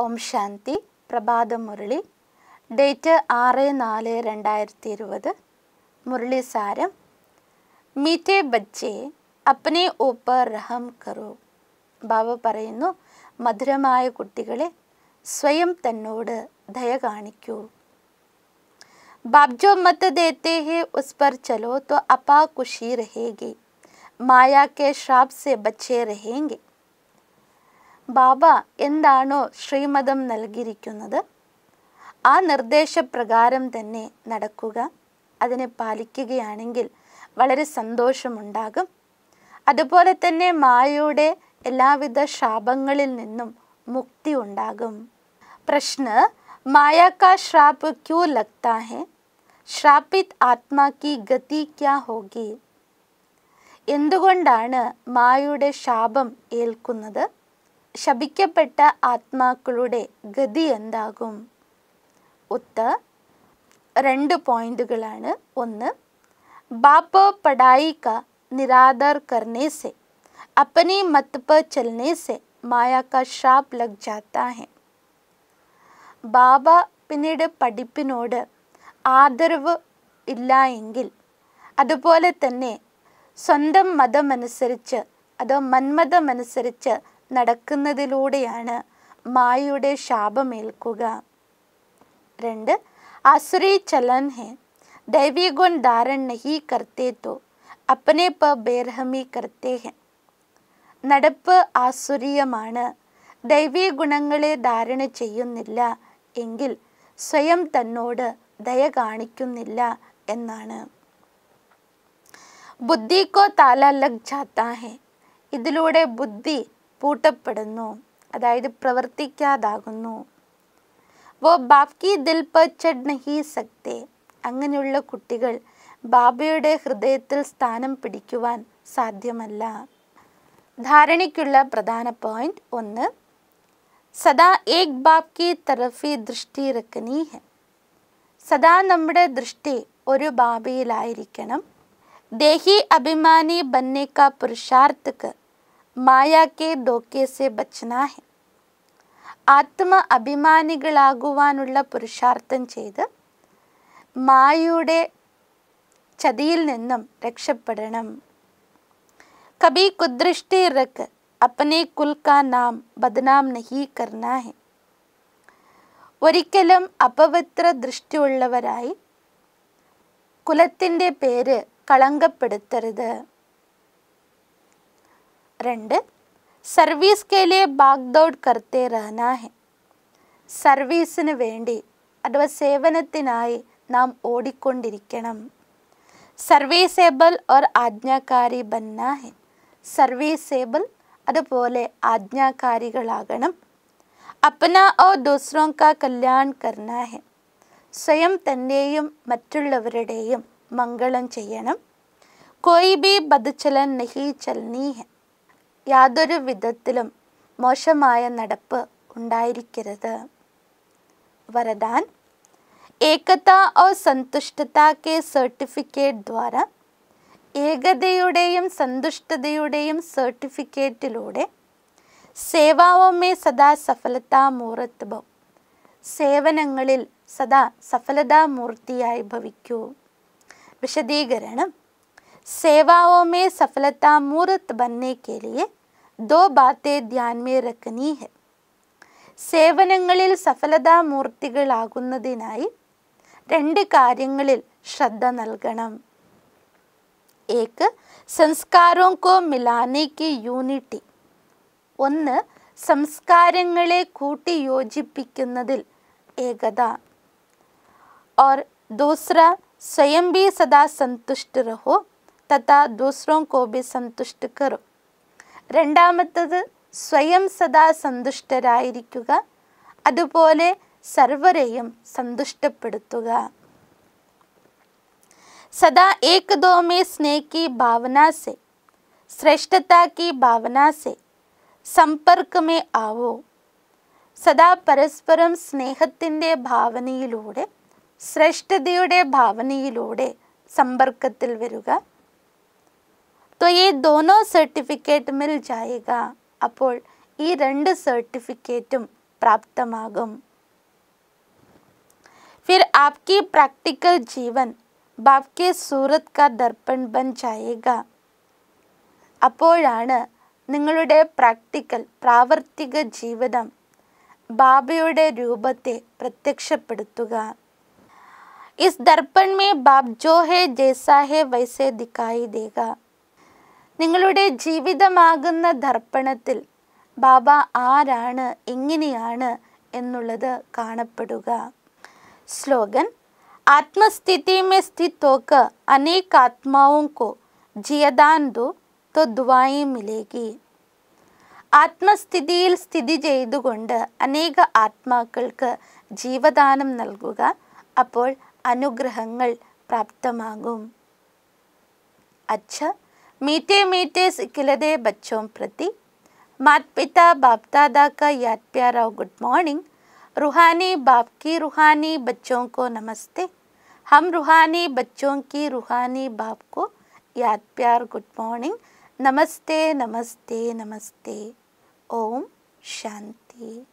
ഓം ശാന്തി പ്രഭാത മുരളി ഡേറ്റ് ആറ് നാല് രണ്ടായിരത്തി ഇരുപത് മുരളി സാരം മീറ്റേ ബച്ചേ അപ്പനെ ഊപ്പർ റഹം കറു ബാബ പറയുന്നു മധുരമായ കുട്ടികളെ സ്വയം തന്നോട് ദയ കാണിക്കൂ ബാബ്ജോ മത്ത് ദേത്തെ ഹെ ഉസ് പർ ചലോ തോ അപാ ഖുഷി രഹേഗി മായാ കെ ശ്രാപ് സെ ബച്ചേ രഹേംഗെ ബാബ എന്താണോ ശ്രീമതം നൽകിയിരിക്കുന്നത് ആ നിർദ്ദേശപ്രകാരം തന്നെ നടക്കുക അതിനെ പാലിക്കുകയാണെങ്കിൽ വളരെ സന്തോഷമുണ്ടാകും അതുപോലെ തന്നെ മായയുടെ എല്ലാവിധ ശാപങ്ങളിൽ നിന്നും മുക്തി ഉണ്ടാകും പ്രശ്ന माया का श्राप क्यों लगता है ശ്രാപിത് ആത്മാക്കി ഗതി ക്യാ ഹോഗി എന്തുകൊണ്ടാണ് മായയുടെ ശാപം ഏൽക്കുന്നത് ശപിക്കപ്പെട്ട ആത്മാക്കളുടെ ഗതി എന്താകും ഒത്ത് രണ്ട് പോയിന്റുകളാണ് ഒന്ന് ബാപ്പ പടായിക്ക കാ നിരാദർ കർണേ സെ अपने मत पर चलने ലഗ് ജാത്താഹെ ബാബ പിന്നീട് പഠിപ്പിനോട് ആദരവ് ഇല്ല എങ്കിൽ അതുപോലെ തന്നെ സ്വന്തം മതമനുസരിച്ച് അതോ മന്മതമനുസരിച്ച് നടക്കുന്നതിലൂടെയാണ് മായയുടെ ശാപമേൽക്കുക രണ്ട് അസുരി ചലൻ ഹെ दैवी गुण ധാരൻ नहीं करते അപ്പനെ പ ബേർഹമി കർത്തേ ഹെ നടപ്പ് ആസുരീയമാണ് ദൈവീ ഗുണങ്ങളെ ധാരണ ചെയ്യുന്നില്ല എങ്കിൽ സ്വയം തന്നോട് ദയ കാണിക്കുന്നില്ല എന്നാണ് ബുദ്ധിക്കോ താല ലഗ് ജാത്താ ഇതിലൂടെ ബുദ്ധി പൂട്ടപ്പെടുന്നു അതായത് പ്രവർത്തിക്കാതാകുന്നു വോ ബാപ്കി ദിൽ പർ ചഡ് നഹി സക്തേ അങ്ങനെയുള്ള കുട്ടികൾ ബാബയുടെ ഹൃദയത്തിൽ സ്ഥാനം പിടിക്കുവാൻ സാധ്യമല്ല ധാരണയ്ക്കുള്ള പ്രധാന പോയിന്റ് ഒന്ന് സദാ ഏക് ബാപ്കി തറഫി ദൃഷ്ടി റക്കനീ ഹെ സദാ നമ്മുടെ ദൃഷ്ടി ഒരു ബാബയിലായിരിക്കണം ദേഹി അഭിമാനി ബന്നേക്ക പുരുഷാർത്ഥക്ക് ಮಾಯಾ ಕೆ ಡೋಕೆಸೆ ಬಚನಾ ಹೆ ആത്മ അഭിമാനികളാകുവാനുള്ള പുരുഷാർത്ഥം ചെയ്ത് മായയുടെ ചതിയിൽ നിന്നും രക്ഷപ്പെടണം കബി കുദൃഷ്ടി റക്ക് അപ്പനെ കുൽക്കാ നാം ബദനാം നഹി കർണാ ഹെ ഒരിക്കലും അപവിത്ര ദൃഷ്ടിയുള്ളവരായി കുലത്തിൻ്റെ പേര് കളങ്കപ്പെടുത്തരുത് രണ്ട് സർവീസ് കെയിലെ ബാഗ്ദൌഡ് കർത്തെ റഹനാഹെ സർവീസിന് വേണ്ടി അഥവാ സേവനത്തിനായി നാം ഓടിക്കൊണ്ടിരിക്കണം സർവീസേബിൾ ഓർ ആജ്ഞാകാരി ബന്നാഹെ സർവീസേബിൾ അതുപോലെ ആജ്ഞാകാരികളാകണം അപ്പന ഓ ദൂസ്രോ കാ കല്യാൺ കർണാഹെ സ്വയം തൻ്റെയും മറ്റുള്ളവരുടെയും മംഗളം ചെയ്യണം കോയി ബി ബദ് ചലൻ നഹി ചൽനീ ഹെ യാതൊരു വിധത്തിലും മോശമായ നടപ്പ് ഉണ്ടായിരിക്കരുത് वरदान ഏകത ഓ സന്തുഷ്ടത കെ സർട്ടിഫിക്കറ്റ് ദ്വാര ഏകതയുടെയും സന്തുഷ്ടതയുടെയും സർട്ടിഫിക്കറ്റിലൂടെ സേവാവോമേ സദാ സഫലതാ മൂർത്തഭം സേവനങ്ങളിൽ സദാ സഫലതാമൂർത്തിയായി ഭവിക്കൂ വിശദീകരണം सेवाओं में सफलता मूर्त बनने के लिए दो बातें ध्यान में रखनी है സേവനങ്ങളിൽ സഫലതാമൂർത്തികളാകുന്നതിനായി രണ്ട് കാര്യങ്ങളിൽ ശ്രദ്ധ നൽകണം ഏക്ക് സംസ്കാരോ കോ മിലാനയ്ക്ക് യൂണിറ്റി ഒന്ന് സംസ്കാരങ്ങളെ കൂട്ടി യോജിപ്പിക്കുന്നതിൽ ഏകത और दूसरा स्वयं भी सदा संतुष्ट रहो तथा दूसरों को भी करो രണ്ടാമത്തത് സ്വയം സദാ സന്തുഷ്ടരായിരിക്കുക അതുപോലെ സർവരെയും സന്തുഷ്ടപ്പെടുത്തുക സദാ ഏകദോമേ സ്നേഹി ഭാവനാസെ സെ ശ്രേഷ്ഠത സമ്പർക്കമേ ആവോ സദാ പരസ്പരം സ്നേഹത്തിൻ്റെ ഭാവനയിലൂടെ ശ്രേഷ്ഠതയുടെ ഭാവനയിലൂടെ സമ്പർക്കത്തിൽ വരിക तो ये दोनों സർട്ടിഫിക്കറ്റ് മിൽ ജായക അപ്പോൾ ഈ രണ്ട് സർട്ടിഫിക്കറ്റും പ്രാപ്തമാകും फिर आपकी प्रैक्टिकल जीवन ബാപ് കെ സൂറത്ത് കാ ദർപ്പൺ ബൻ ജായേക അപ്പോഴാണ് നിങ്ങളുടെ പ്രാക്ടിക്കൽ പ്രാവർത്തിക ജീവിതം ബാബയുടെ രൂപത്തെ പ്രത്യക്ഷപ്പെടുത്തുക इस दर्पण में बाप जो है जैसा है वैसे दिखाई देगा നിങ്ങളുടെ ജീവിതമാകുന്ന ദർപ്പണത്തിൽ ബാബ ആരാണ് എങ്ങനെയാണ് എന്നുള്ളത് കാണപ്പെടുക സ്ലോഗൻ ആത്മസ്ഥിതി മേ സ്ഥിതോക്ക് അനേക ആത്മാവും കോ ജിയദാൻ ദോ തോ ആത്മസ്ഥിതിയിൽ സ്ഥിതി ചെയ്തുകൊണ്ട് അനേക ആത്മാക്കൾക്ക് ജീവദാനം നൽകുക അപ്പോൾ അനുഗ്രഹങ്ങൾ പ്രാപ്തമാകും അച്ഛ मीठे मीठे सिखिलदे बच्चों प्रति मात पिता बाप दादा का याद प्यारा गुड मॉर्निंग रूहानी बाप की रूहानी बच्चों को नमस्ते हम रूहानी बच्चों की रूहानी बाप को याद प्यार गुड मॉर्निंग नमस्ते नमस्ते नमस्ते ओम शांति